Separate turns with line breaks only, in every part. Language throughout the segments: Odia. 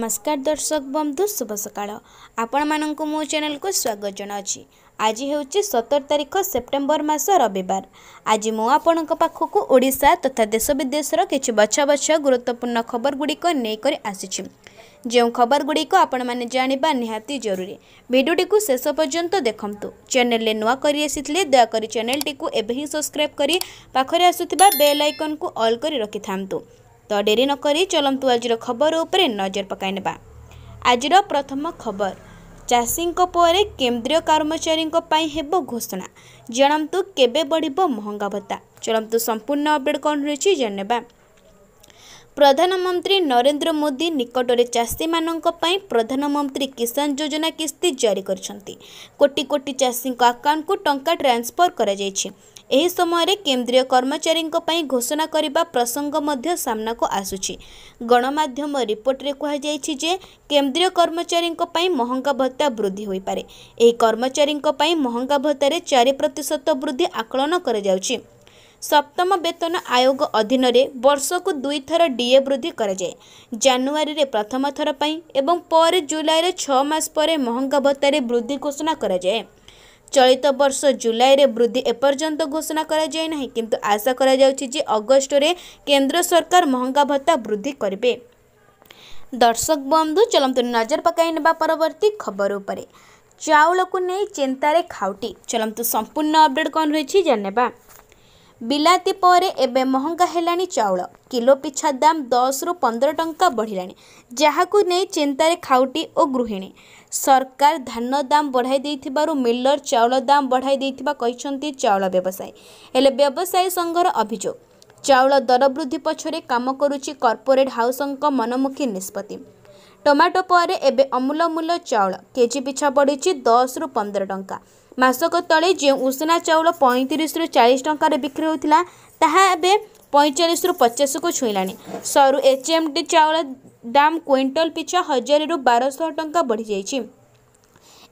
ନମସ୍କାର ଦର୍ଶକ ବନ୍ଧୁ ଶୁଭ ସକାଳ ଆପଣମାନଙ୍କୁ ମୋ ଚ୍ୟାନେଲକୁ ସ୍ୱାଗତ ଜଣାଉଛି ଆଜି ହେଉଛି ସତର ତାରିଖ ସେପ୍ଟେମ୍ବର ମାସ ରବିବାର ଆଜି ମୁଁ ଆପଣଙ୍କ ପାଖକୁ ଓଡ଼ିଶା ତଥା ଦେଶ ବିଦେଶର କିଛି ବଛା ବଛା ଗୁରୁତ୍ୱପୂର୍ଣ୍ଣ ଖବରଗୁଡ଼ିକ ନେଇକରି ଆସିଛି ଯେଉଁ ଖବରଗୁଡ଼ିକ ଆପଣମାନେ ଜାଣିବା ନିହାତି ଜରୁରୀ ଭିଡ଼ିଓଟିକୁ ଶେଷ ପର୍ଯ୍ୟନ୍ତ ଦେଖନ୍ତୁ ଚ୍ୟାନେଲରେ ନୂଆ କରି ଆସିଥିଲେ ଦୟାକରି ଚ୍ୟାନେଲଟିକୁ ଏବେ ହିଁ ସବସ୍କ୍ରାଇବ୍ କରି ପାଖରେ ଆସୁଥିବା ବେଲ୍ ଆଇକନ୍କୁ ଅଲ୍ କରି ରଖିଥାନ୍ତୁ ତ ଡେରି ନକରି ଚଲନ୍ତୁ ଆଜିର ଖବର ଉପରେ ନଜର ପକାଇ ନେବା ଆଜିର ପ୍ରଥମ ଖବର ଚାଷୀଙ୍କ ପରେ କେନ୍ଦ୍ରୀୟ କର୍ମଚାରୀଙ୍କ ପାଇଁ ହେବ ଘୋଷଣା ଜାଣନ୍ତୁ କେବେ ବଢ଼ିବ ମହଙ୍ଗା ଭତ୍ତା ଚଳନ୍ତୁ ସମ୍ପୂର୍ଣ୍ଣ ଅପଡ଼େଟ୍ କ'ଣ ରହିଛି ଜାଣିନେବା ପ୍ରଧାନମନ୍ତ୍ରୀ ନରେନ୍ଦ୍ର ମୋଦି ନିକଟରେ ଚାଷୀମାନଙ୍କ ପାଇଁ ପ୍ରଧାନମନ୍ତ୍ରୀ କିଷାନ ଯୋଜନା କିସ୍ତି ଜାରି କରିଛନ୍ତି କୋଟି କୋଟି ଚାଷୀଙ୍କ ଆକାଉଣ୍ଟକୁ ଟଙ୍କା ଟ୍ରାନ୍ସଫର କରାଯାଇଛି ଏହି ସମୟରେ କେନ୍ଦ୍ରୀୟ କର୍ମଚାରୀଙ୍କ ପାଇଁ ଘୋଷଣା କରିବା ପ୍ରସଙ୍ଗ ମଧ୍ୟ ସାମ୍ନାକୁ ଆସୁଛି ଗଣମାଧ୍ୟମ ରିପୋର୍ଟରେ କୁହାଯାଇଛି ଯେ କେନ୍ଦ୍ରୀୟ କର୍ମଚାରୀଙ୍କ ପାଇଁ ମହଙ୍ଗା ଭତ୍ତା ବୃଦ୍ଧି ହୋଇପାରେ ଏହି କର୍ମଚାରୀଙ୍କ ପାଇଁ ମହଙ୍ଗା ଭତ୍ତାରେ ଚାରି ପ୍ରତିଶତ ବୃଦ୍ଧି ଆକଳନ କରାଯାଉଛି ସପ୍ତମ ବେତନ ଆୟୋଗ ଅଧୀନରେ ବର୍ଷକୁ ଦୁଇଥର ଡିଏ ବୃଦ୍ଧି କରାଯାଏ ଜାନୁଆରୀରେ ପ୍ରଥମ ଥର ପାଇଁ ଏବଂ ପରେ ଜୁଲାଇରେ ଛଅ ମାସ ପରେ ମହଙ୍ଗା ଭତ୍ତାରେ ବୃଦ୍ଧି ଘୋଷଣା କରାଯାଏ ଚଳିତ ବର୍ଷ ଜୁଲାଇରେ ବୃଦ୍ଧି ଏପର୍ଯ୍ୟନ୍ତ ଘୋଷଣା କରାଯାଇ ନାହିଁ କିନ୍ତୁ ଆଶା କରାଯାଉଛି ଯେ ଅଗଷ୍ଟରେ କେନ୍ଦ୍ର ସରକାର ମହଙ୍ଗା ଭତ୍ତା ବୃଦ୍ଧି କରିବେ ଦର୍ଶକ ବନ୍ଧୁ ଚଲନ୍ତୁ ନଜର ପକାଇ ନେବା ପରବର୍ତ୍ତୀ ଖବର ଉପରେ ଚାଉଳକୁ ନେଇ ଚିନ୍ତାରେ ଖାଉଟି ଚଲନ୍ତୁ ସମ୍ପୂର୍ଣ୍ଣ ଅପଡେଟ୍ କ'ଣ ରହିଛି ଜାଣିବା ବିଲାତି ପରେ ଏବେ ମହଙ୍ଗା ହେଲାଣି ଚାଉଳ କିଲୋ ପିଛା ଦାମ ଦଶରୁ ପନ୍ଦର ଟଙ୍କା ବଢ଼ିଲାଣି ଯାହାକୁ ନେଇ ଚିନ୍ତାରେ ଖାଉଟି ଓ ଗୃହିଣୀ ସରକାର ଧାନ ଦାମ ବଢ଼ାଇ ଦେଇଥିବାରୁ ମିଲର ଚାଉଳ ଦାମ ବଢ଼ାଇ ଦେଇଥିବା କହିଛନ୍ତି ଚାଉଳ ବ୍ୟବସାୟୀ ହେଲେ ବ୍ୟବସାୟୀ ସଂଘର ଅଭିଯୋଗ ଚାଉଳ ଦର ବୃଦ୍ଧି ପଛରେ କାମ କରୁଛି କର୍ପୋରେଟ୍ ହାଉସଙ୍କ ମନମୁଖୀ ନିଷ୍ପତ୍ତି ଟମାଟୋ ପରେ ଏବେ ଅମୂଲମୂଲ୍ୟ ଚାଉଳ କେଜି ପିଛା ବଢ଼ିଛି ଦଶରୁ ପନ୍ଦର ଟଙ୍କା ମାସକ ତଳେ ଯେଉଁ ଉଷୁନା ଚାଉଳ ପଇଁତିରିଶରୁ ଚାଳିଶ ଟଙ୍କାରେ ବିକ୍ରି ହେଉଥିଲା ତାହା ଏବେ ପଇଁଚାଳିଶରୁ ପଚାଶକୁ ଛୁଇଁଲାଣି ସରୁ ଏଚ୍ ଏମ୍ ଡି ଚାଉଳ ଦାମ କ୍ୱିଣ୍ଟଲ ପିଛା ହଜାରେରୁ ବାରଶହ ଟଙ୍କା ବଢ଼ିଯାଇଛି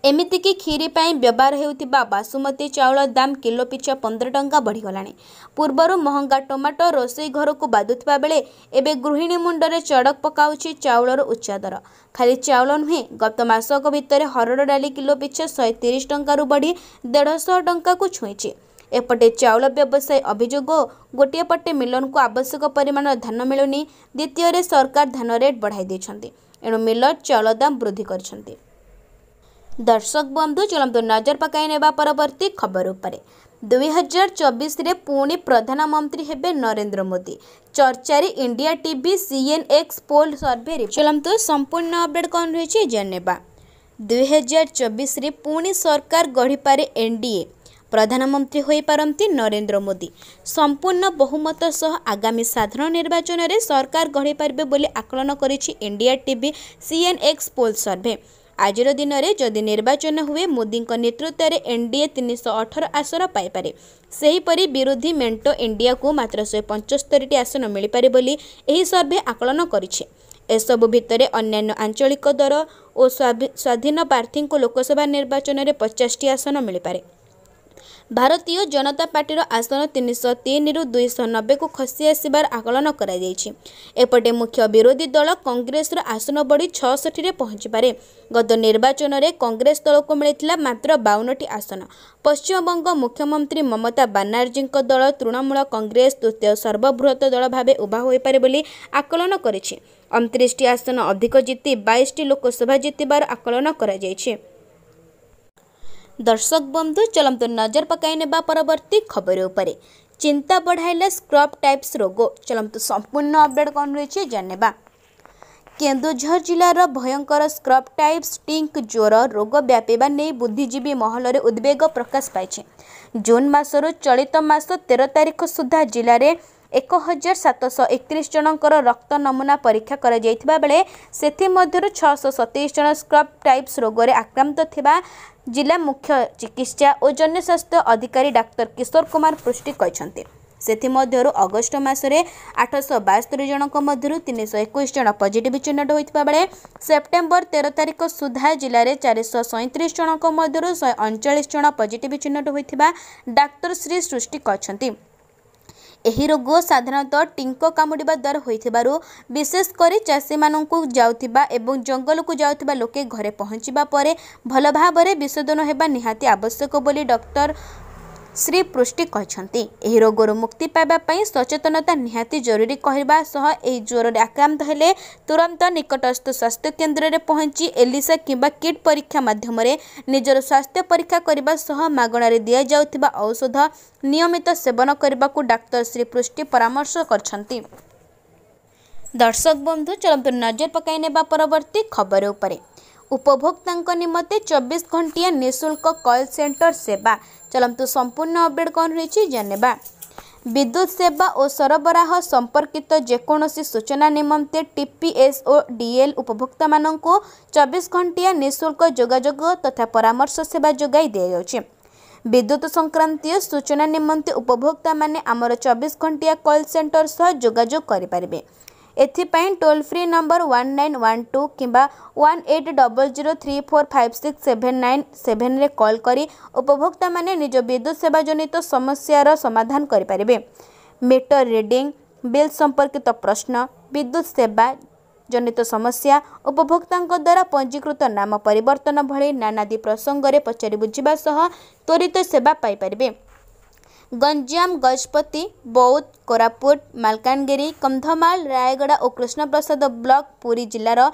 ଏମିତିକି କ୍ଷୀରି ପାଇଁ ବ୍ୟବହାର ହେଉଥିବା ବାସୁମତୀ ଚାଉଳ ଦାମ କିଲୋ ପିଛା ପନ୍ଦର ଟଙ୍କା ବଢ଼ିଗଲାଣି ପୂର୍ବରୁ ମହଙ୍ଗା ଟମାଟୋ ରୋଷେଇ ଘରକୁ ବାଧୁଥିବା ବେଳେ ଏବେ ଗୃହିଣୀ ମୁଣ୍ଡରେ ଚଡ଼କ ପକାଉଛି ଚାଉଳର ଉଚ୍ଚାଦର ଖାଲି ଚାଉଳ ନୁହେଁ ଗତ ମାସକ ଭିତରେ ହରଡ଼ ଡାଲି କିଲୋ ପିଛା ଶହେ ତିରିଶ ଟଙ୍କାରୁ ବଢ଼ି ଦେଢ଼ଶହ ଟଙ୍କାକୁ ଛୁଇଁଛି ଏପଟେ ଚାଉଳ ବ୍ୟବସାୟୀ ଅଭିଯୋଗ ଗୋଟିଏ ପଟେ ମିଲରଙ୍କୁ ଆବଶ୍ୟକ ପରିମାଣର ଧାନ ମିଳୁନି ଦ୍ୱିତୀୟରେ ସରକାର ଧାନ ରେଟ୍ ବଢ଼ାଇ ଦେଇଛନ୍ତି ଏଣୁ ମିଲର ଚାଉଳ ଦାମ ବୃଦ୍ଧି କରିଛନ୍ତି ଦର୍ଶକ ବନ୍ଧୁ ଚଳନ୍ତୁ ନଜର ପକାଇ ନେବା ପରବର୍ତ୍ତୀ ଖବର ଉପରେ ଦୁଇହଜାର ଚବିଶରେ ପୁଣି ପ୍ରଧାନମନ୍ତ୍ରୀ ହେବେ ନରେନ୍ଦ୍ର ମୋଦି ଚର୍ଚ୍ଚାରେ India TV CNX poll survey ଚଳନ୍ତୁ ସମ୍ପୂର୍ଣ୍ଣ ଅପଡେଟ୍ କ'ଣ ରହିଛି ଜାଣିନେବା ଦୁଇହଜାର ଚବିଶରେ ପୁଣି ସରକାର ଗଢ଼ିପାରେ ଏନ୍ଡିଏ ପ୍ରଧାନମନ୍ତ୍ରୀ ହୋଇପାରନ୍ତି ନରେନ୍ଦ୍ର ମୋଦି ସମ୍ପୂର୍ଣ୍ଣ ବହୁମତ ସହ ଆଗାମୀ ସାଧାରଣ ନିର୍ବାଚନରେ ସରକାର ଗଢ଼ିପାରିବେ ବୋଲି ଆକଳନ କରିଛି India TV CNX poll survey ଆଜିର ଦିନରେ ଯଦି ନିର୍ବାଚନ ହୁଏ ମୋଦିଙ୍କ ନେତୃତ୍ୱରେ ଏନ୍ଡିଏ ତିନିଶହ ଅଠର ଆସନ ପାଇପାରେ ସେହିପରି ବିରୋଧୀ ମେଣ୍ଟ ଇଣ୍ଡିଆକୁ ମାତ୍ର ଶହେ ପଞ୍ଚସ୍ତରୀଟି ଆସନ ମିଳିପାରେ ବୋଲି ଏହି ସର୍ଭେ ଆକଳନ କରିଛି ଏସବୁ ଭିତରେ ଅନ୍ୟାନ୍ୟ ଆଞ୍ଚଳିକ ଦର ଓ ସ୍ୱାଧୀନ ପ୍ରାର୍ଥୀଙ୍କୁ ଲୋକସଭା ନିର୍ବାଚନରେ ପଚାଶଟି ଆସନ ମିଳିପାରେ ଭାରତୀୟ ଜନତା ପାର୍ଟିର ଆସନ ତିନିଶହ ତିନିରୁ ଦୁଇଶହ ନବେକୁ ଖସି ଆସିବାର ଆକଳନ କରାଯାଇଛି ଏପଟେ ମୁଖ୍ୟ ବିରୋଧୀ ଦଳ କଂଗ୍ରେସର ଆସନ ବଢ଼ି ଛଅଷଠିରେ ପହଞ୍ଚିପାରେ ଗତ ନିର୍ବାଚନରେ କଂଗ୍ରେସ ଦଳକୁ ମିଳିଥିଲା ମାତ୍ର ବାଉନଟି ଆସନ ପଶ୍ଚିମବଙ୍ଗ ମୁଖ୍ୟମନ୍ତ୍ରୀ ମମତା ବାନାର୍ଜୀଙ୍କ ଦଳ ତୃଣମୂଳ କଂଗ୍ରେସ ତୃତୀୟ ସର୍ବବୃହତ ଦଳ ଭାବେ ଉଭା ହୋଇପାରେ ବୋଲି ଆକଳନ କରିଛି ଅଣତିରିଶଟି ଆସନ ଅଧିକ ଜିତି ବାଇଶଟି ଲୋକସଭା ଜିତିବାର ଆକଳନ କରାଯାଇଛି ଦର୍ଶକ ବନ୍ଧୁ ଚଳନ୍ତୁ ନଜର ପକାଇ ନେବା ପରବର୍ତ୍ତୀ ଖବର ଉପରେ ଚିନ୍ତା ବଢ଼ାଇଲେ ସ୍କ୍ରବ୍ ଟାଇପ୍ସ ରୋଗ ଚଳନ୍ତୁ ସମ୍ପୂର୍ଣ୍ଣ ଅପଡେଟ୍ କ'ଣ ରହିଛି ଜାଣିବା କେନ୍ଦୁଝର ଜିଲ୍ଲାର ଭୟଙ୍କର ସ୍କ୍ରବ୍ ଟାଇପ୍ ଷ୍ଟିଙ୍କ ଜ୍ୱର ରୋଗ ବ୍ୟାପିବା ନେଇ ବୁଦ୍ଧିଜୀବୀ ମହଲରେ ଉଦ୍ବେଗ ପ୍ରକାଶ ପାଇଛି ଜୁନ୍ ମାସରୁ ଚଳିତ ମାସ ତେର ତାରିଖ ସୁଦ୍ଧା ଜିଲ୍ଲାରେ ଏକ ହଜାର ସାତଶହ ଏକତିରିଶ ଜଣଙ୍କର ରକ୍ତ ନମୁନା ପରୀକ୍ଷା କରାଯାଇଥିବା ବେଳେ ସେଥିମଧ୍ୟରୁ ଛଅଶହ ସତେଇଶ ଜଣ ସ୍କ୍ରବ୍ ଟାଇପ୍ସ ରୋଗରେ ଆକ୍ରାନ୍ତ ଥିବା ଜିଲ୍ଲା ମୁଖ୍ୟ ଚିକିତ୍ସା ଓ ଜନସ୍ୱାସ୍ଥ୍ୟ ଅଧିକାରୀ ଡାକ୍ତର କିଶୋର କୁମାର ପୃଷ୍ଟି କହିଛନ୍ତି ସେଥିମଧ୍ୟରୁ ଅଗଷ୍ଟ ମାସରେ ଆଠଶହ ବାସ୍ତରି ଜଣଙ୍କ ମଧ୍ୟରୁ ତିନିଶହ ଏକୋଇଶ ଜଣ ପଜିଟିଭ୍ ଚିହ୍ନଟ ହୋଇଥିବା ବେଳେ ସେପ୍ଟେମ୍ବର ତେର ତାରିଖ ସୁଦ୍ଧା ଜିଲ୍ଲାରେ ଚାରିଶହ ସଇଁତିରିଶ ଜଣଙ୍କ ମଧ୍ୟରୁ ଶହେ ଅଣଚାଳିଶ ଜଣ ପଜିଟିଭ୍ ଚିହ୍ନଟ ହୋଇଥିବା ଡାକ୍ତର ଶ୍ରୀ ସୃଷ୍ଟି କରିଛନ୍ତି रोग साधारणतः टीक कामुड़ा द्वारा विशेषकर चाषी मान जा जंगल को जाता लोके घरे पहुँचापर भल भाव विशोधन होवा निवश्यक डक्टर ଶ୍ରୀ ପୃଷ୍ଟି କହିଛନ୍ତି ଏହି ରୋଗରୁ ମୁକ୍ତି ପାଇବା ପାଇଁ ସଚେତନତା ନିହାତି ଜରୁରୀ କହିବା ସହ ଏହି ଜ୍ୱରରେ ଆକ୍ରାନ୍ତ ହେଲେ ତୁରନ୍ତ ନିକଟସ୍ଥ ସ୍ୱାସ୍ଥ୍ୟ କେନ୍ଦ୍ରରେ ପହଞ୍ଚି ଏଲିସା କିମ୍ବା କିଟ୍ ପରୀକ୍ଷା ମାଧ୍ୟମରେ ନିଜର ସ୍ୱାସ୍ଥ୍ୟ ପରୀକ୍ଷା କରିବା ସହ ମାଗଣାରେ ଦିଆଯାଉଥିବା ଔଷଧ ନିୟମିତ ସେବନ କରିବାକୁ ଡାକ୍ତର ଶ୍ରୀ ପୃଷ୍ଟି ପରାମର୍ଶ କରିଛନ୍ତି ଦର୍ଶକ ବନ୍ଧୁ ଚଳନ୍ତୁ ନଜର ପକାଇ ନେବା ପରବର୍ତ୍ତୀ ଖବର ଉପରେ ଉପଭୋକ୍ତାଙ୍କ ନିମନ୍ତେ ଚବିଶ ଘଣ୍ଟିଆ ନିଃଶୁଳ୍କ କଲ୍ ସେଣ୍ଟର ସେବା ଚଳନ୍ତୁ ସମ୍ପୂର୍ଣ୍ଣ ଅପଡ଼େଟ୍ କ'ଣ ରହିଛି ଜାଣିବା ବିଦ୍ୟୁତ୍ ସେବା ଓ ସରବରାହ ସମ୍ପର୍କିତ ଯେକୌଣସି ସୂଚନା ନିମନ୍ତେ T P S O DL ଉପଭୋକ୍ତାମାନଙ୍କୁ ଚବିଶ ଘଣ୍ଟିଆ ନିଃଶୁଳ୍କ ଯୋଗାଯୋଗ ତଥା ପରାମର୍ଶ ସେବା ଯୋଗାଇ ଦିଆଯାଉଛି ବିଦ୍ୟୁତ୍ ସଂକ୍ରାନ୍ତୀୟ ସୂଚନା ନିମନ୍ତେ ଉପଭୋକ୍ତାମାନେ ଆମର ଚବିଶ ଘଣ୍ଟିଆ କଲ୍ ସେଣ୍ଟର ସହ ଯୋଗାଯୋଗ କରିପାରିବେ ଏଥିପାଇଁ toll free number one nine one two କିମ୍ବା one eight double zero three four five six seven nine ସେଭେନ୍ରେ କଲ୍ କରି ଉପଭୋକ୍ତାମାନେ ନିଜ ବିଦ୍ୟୁତ୍ ସେବା ଜନିତ ସମସ୍ୟାର ସମାଧାନ କରିପାରିବେ ମିଟର ରିଡ଼ିଂ ବିଲ୍ ସମ୍ପର୍କିତ ପ୍ରଶ୍ନ ବିଦ୍ୟୁତ୍ ସେବା ଜନିତ ସମସ୍ୟା ଉପଭୋକ୍ତାଙ୍କ ଦ୍ୱାରା ପଞ୍ଜୀକୃତ ନାମ ପରିବର୍ତ୍ତନ ଭଳି ନାନାଦି ପ୍ରସଙ୍ଗରେ ପଚାରି ବୁଝିବା ସହ ତ୍ୱରିତ ସେବା ପାଇପାରିବେ ଗଞ୍ଜାମ ଗଜପତି ବୌଦ୍ଧ କୋରାପୁଟ ମାଲକାନଗିରି କନ୍ଧମାଳ ରାୟଗଡ଼ା ଓ କୃଷ୍ଣପ୍ରସାଦ ବ୍ଲକ ପୁରୀ ଜିଲ୍ଲାର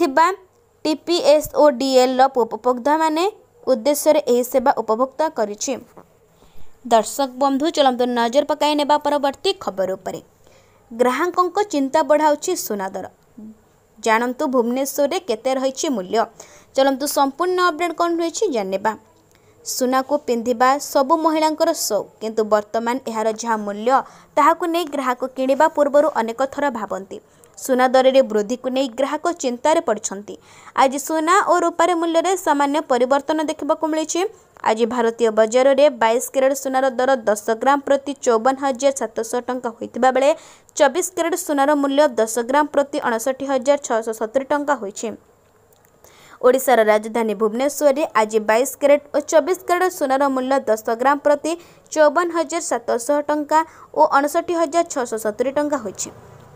ଥିବା ଟି ପି ଏସ୍ ଓ ଟିପିଏସ୍ଓଡିଏଲ୍ର ଉପଭୋକ୍ତାମାନେ ଉଦ୍ଦେଶ୍ୟରେ ଏହି ସେବା ଉପଭୋକ୍ତା କରିଛି ଦର୍ଶକ ବନ୍ଧୁ ଚଳନ୍ତୁ ନଜର ପକାଇ ନେବା ପରବର୍ତ୍ତୀ ଖବର ଉପରେ ଗ୍ରାହକଙ୍କ ଚିନ୍ତା ବଢ଼ାଉଛି ସୁନାଦର ଜାଣନ୍ତୁ ଭୁବନେଶ୍ୱରରେ କେତେ ରହିଛି ମୂଲ୍ୟ ଚଳନ୍ତୁ ସମ୍ପୂର୍ଣ୍ଣ ଅପଡ଼େଟ୍ କ'ଣ ରହିଛି ଜାଣିବା ସୁନାକୁ ପିନ୍ଧିବା ସବୁ ମହିଳାଙ୍କର ସଉକ କିନ୍ତୁ ବର୍ତ୍ତମାନ ଏହାର ଯାହା ମୂଲ୍ୟ ତାହାକୁ ନେଇ ଗ୍ରାହକ କିଣିବା ପୂର୍ବରୁ ଅନେକ ଥର ଭାବନ୍ତି ସୁନା ଦରରେ ବୃଦ୍ଧିକୁ ନେଇ ଗ୍ରାହକ ଚିନ୍ତାରେ ପଡ଼ିଛନ୍ତି ଆଜି ସୁନା ଓ ରୂପାରେ ମୂଲ୍ୟରେ ସାମାନ୍ୟ ପରିବର୍ତ୍ତନ ଦେଖିବାକୁ ମିଳିଛି ଆଜି ଭାରତୀୟ ବଜାରରେ ବାଇଶ କ୍ୟାରେଟ୍ ସୁନାର ଦର ଦଶ ଗ୍ରାମ ପ୍ରତି ଚଉବନ ହଜାର ସାତଶହ ଟଙ୍କା ହୋଇଥିବା ବେଳେ ଚବିଶ କ୍ୟାରେଟ୍ ସୁନାର ମୂଲ୍ୟ ଦଶ ଗ୍ରାମ ପ୍ରତି ଅଣଷଠି ହଜାର ଛଅଶହ ସତୁରି ଟଙ୍କା ହୋଇଛି ଓଡ଼ିଶାର ରାଜଧାନୀ ଭୁବନେଶ୍ୱରରେ ଆଜି ବାଇଶ କ୍ୟାରେଟ୍ ଓ ଚବିଶ କ୍ୟାରେଟ୍ ସୁନାର ମୂଲ୍ୟ ଦଶ ଗ୍ରାମ ପ୍ରତି ଚଉବନ ହଜାର ସାତଶହ ଟଙ୍କା ଓ ଅଣଷଠି ହଜାର ଛଅଶହ ସତୁରି ଟଙ୍କା ହୋଇଛି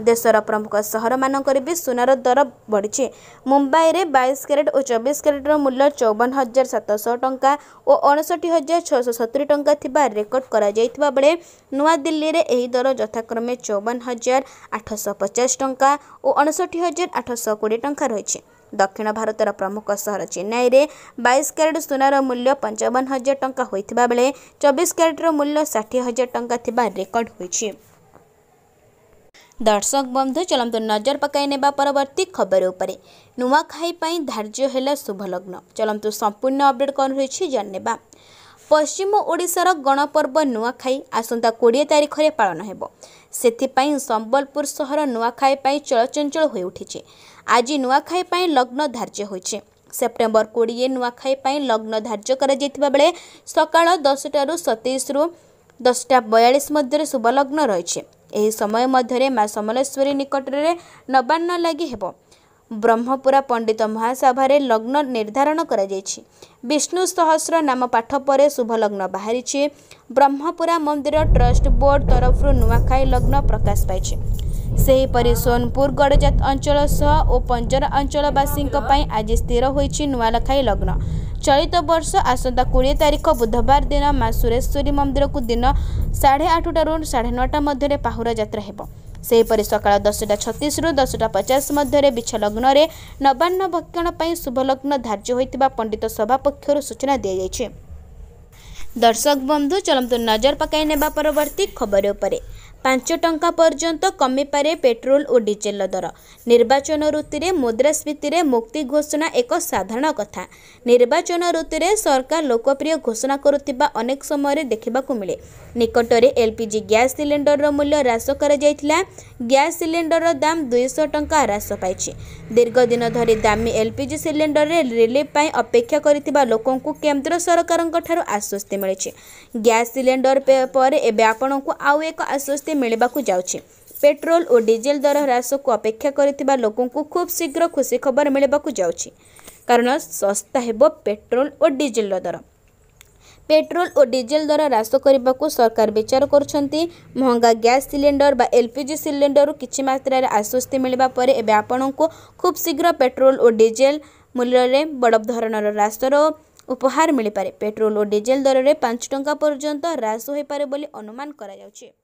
ଦେଶର ପ୍ରମୁଖ ସହରମାନଙ୍କରେ ବି ସୁନାର ଦର ବଢ଼ିଛି ମୁମ୍ବାଇରେ ବାଇଶ କ୍ୟାରେଟ୍ ଓ ଚବିଶ କ୍ୟାରେଟ୍ର ମୂଲ୍ୟ ଚଉବନ ହଜାର ସାତଶହ ଟଙ୍କା ଓ ଅଣଷଠି ହଜାର ଛଅଶହ ସତୁରି ଟଙ୍କା ଥିବା ରେକର୍ଡ କରାଯାଇଥିବା ବେଳେ ନୂଆଦିଲ୍ଲୀରେ ଏହି ଦର ଯଥାକ୍ରମେ ଚଉବନ ହଜାର ଆଠଶହ ପଚାଶ ଟଙ୍କା ଓ ଅଣଷଠି ହଜାର ଆଠଶହ କୋଡ଼ିଏ ଟଙ୍କା ରହିଛି ଦକ୍ଷିଣ ଭାରତର ପ୍ରମୁଖ ସହର ଚେନ୍ନାଇରେ ବାଇଶ କ୍ୟାରେଟ୍ ସୁନାର ମୂଲ୍ୟ ପଞ୍ଚାବନ ହଜାର ଟଙ୍କା ହୋଇଥିବା ବେଳେ ଚବିଶ କ୍ୟାରେଟ୍ର ମୂଲ୍ୟ ଷାଠିଏ ହଜାର ଟଙ୍କା ଥିବା ରେକର୍ଡ ହୋଇଛି ଦର୍ଶକ ବନ୍ଧୁ ଚଳନ୍ତୁ ନଜର ପକାଇ ନେବା ପରବର୍ତ୍ତୀ ଖବର ଉପରେ ନୂଆଖାଇ ପାଇଁ ଧାର୍ଯ୍ୟ ହେଲା ଶୁଭଲଗ୍ନ ଚଳନ୍ତୁ ସମ୍ପୂର୍ଣ୍ଣ ଅପଡେଟ୍ କ'ଣ ରହିଛି ଜାଣିନେବା ପଶ୍ଚିମ ଓଡ଼ିଶାର ଗଣପର୍ବ ନୂଆଖାଇ ଆସନ୍ତା କୋଡ଼ିଏ ତାରିଖରେ ପାଳନ ହେବ ସେଥିପାଇଁ ସମ୍ବଲପୁର ସହର ନୂଆଖାଇ ପାଇଁ ଚଳଚଞ୍ଚଳ ହୋଇଉଠିଛି ଆଜି ନୂଆଖାଇ ପାଇଁ ଲଗ୍ନ ଧାର୍ଯ୍ୟ ହୋଇଛି ସେପ୍ଟେମ୍ବର କୋଡ଼ିଏ ନୂଆଖାଇ ପାଇଁ ଲଗ୍ନ ଧାର୍ଯ୍ୟ କରାଯାଇଥିବା ବେଳେ ସକାଳ ଦଶଟାରୁ ସତେଇଶରୁ ଦଶଟା ବୟାଳିଶ ମଧ୍ୟରେ ଶୁଭଲଗ୍ନ ରହିଛି ଏହି ସମୟ ମଧ୍ୟରେ ମା ସମଲେଶ୍ୱରୀ ନିକଟରେ ନବାନ୍ନ ଲାଗି ହେବ ବ୍ରହ୍ମପୁରା ପଣ୍ଡିତ ମହାସଭାରେ ଲଗ୍ନ ନିର୍ଦ୍ଧାରଣ କରାଯାଇଛି ବିଷ୍ଣୁ ସହସ୍ର ନାମ ପାଠ ପରେ ଶୁଭଲଗ୍ନ ବାହାରିଛି ବ୍ରହ୍ମପୁରା ମନ୍ଦିର ଟ୍ରଷ୍ଟ ବୋର୍ଡ ତରଫରୁ ନୂଆଖାଇ ଲଗ୍ନ ପ୍ରକାଶ ପାଇଛି ସେହିପରି ସୋନପୁର ଗଡ଼ଜାତ ଅଞ୍ଚଳ ସହ ଓ ପଞ୍ଜର ଅଞ୍ଚଳବାସୀଙ୍କ ପାଇଁ ଆଜି ସ୍ଥିର ହୋଇଛି ନୂଆଲଖାଇ ଲଗ୍ନ ଚଳିତ ବର୍ଷ ଆସନ୍ତା କୋଡ଼ିଏ ତାରିଖ ବୁଧବାର ଦିନ ମା ସୁରେଶ୍ୱରୀ ମନ୍ଦିରକୁ ଦିନ ସାଢ଼େ ଆଠଟାରୁ ସାଢ଼େ ନଅଟା ମଧ୍ୟରେ ପାହୁର ଯାତ୍ରା ହେବ ସେହିପରି ସକାଳ ଦଶଟା ଛତିଶରୁ ଦଶଟା ପଚାଶ ମଧ୍ୟରେ ବିଛଲଗ୍ନରେ ନବାନ୍ନ ଭକ୍ଷଣ ପାଇଁ ଶୁଭଲଗ୍ନ ଧାର୍ଯ୍ୟ ହୋଇଥିବା ପଣ୍ଡିତ ସଭା ପକ୍ଷରୁ ସୂଚନା ଦିଆଯାଇଛି ଦର୍ଶକ ବନ୍ଧୁ ଚଳନ୍ତୁ ନଜର ପକାଇ ନେବା ପରବର୍ତ୍ତୀ ଖବର ଉପରେ ପାଞ୍ଚ ଟଙ୍କା ପର୍ଯ୍ୟନ୍ତ କମିପାରେ ପେଟ୍ରୋଲ ଓ ଡିଜେଲ ଦର ନିର୍ବାଚନ ଋତୁରେ ମୁଦ୍ରାସ୍ଫୀତିରେ ମୁକ୍ତି ଘୋଷଣା ଏକ ସାଧାରଣ କଥା ନିର୍ବାଚନ ଋତୁରେ ସରକାର ଲୋକପ୍ରିୟ ଘୋଷଣା କରୁଥିବା ଅନେକ ସମୟରେ ଦେଖିବାକୁ ମିଳେ ନିକଟରେ ଏଲ୍ପିଜି ଗ୍ୟାସ୍ ସିଲିଣ୍ଡରର ମୂଲ୍ୟ ହ୍ରାସ କରାଯାଇଥିଲା ଗ୍ୟାସ୍ ସିଲିଣ୍ଡରର ଦାମ ଦୁଇଶହ ଟଙ୍କା ହ୍ରାସ ପାଇଛି ଦୀର୍ଘ ଦିନ ଧରି ଦାମୀ ଏଲ୍ପିଜି ସିଲିଣ୍ଡରରେ ରିଲିଫ୍ ପାଇଁ ଅପେକ୍ଷା କରିଥିବା ଲୋକଙ୍କୁ କେନ୍ଦ୍ର ସରକାରଙ୍କଠାରୁ ଆଶ୍ୱସ୍ତି ମିଳିଛି ଗ୍ୟାସ୍ ସିଲିଣ୍ଡର ପରେ ଏବେ ଆପଣଙ୍କୁ ଆଉ ଏକ ଆଶ୍ୱସ୍ତି ରିହାତି ମିଳିବାକୁ ଯାଉଛି ପେଟ୍ରୋଲ ଓ ଡିଜେଲ ଦର ହ୍ରାସକୁ ଅପେକ୍ଷା କରିଥିବା ଲୋକଙ୍କୁ ଖୁବ୍ ଶୀଘ୍ର ଖୁସି ଖବର ମିଳିବାକୁ ଯାଉଛି କାରଣ ଶସ୍ତା ହେବ ପେଟ୍ରୋଲ ଓ ଡିଜେଲର ଦର ପେଟ୍ରୋଲ ଓ ଡିଜେଲ ଦର ହ୍ରାସ କରିବାକୁ ସରକାର ବିଚାର କରୁଛନ୍ତି ମହଙ୍ଗା ଗ୍ୟାସ୍ ସିଲିଣ୍ଡର ବା ଜି ସିଲିଣ୍ଡରରୁ କିଛି ମାତ୍ରାରେ ଆଶ୍ୱସ୍ତି ମିଳିବା ପରେ ଏବେ ଆପଣଙ୍କୁ ଖୁବ୍ ଶୀଘ୍ର ପେଟ୍ରୋଲ ଓ ଡିଜେଲ ମୂଲ୍ୟରେ ବଡ଼ ଧରଣର ହ୍ରାସର ଉପହାର ମିଳିପାରେ ପେଟ୍ରୋଲ ଓ ଡିଜେଲ ଦରରେ ପାଞ୍ଚ ଟଙ୍କା ପର୍ଯ୍ୟନ୍ତ ହ୍ରାସ ହୋଇପାରେ ବୋଲି ଅନୁମାନ କରାଯାଉଛି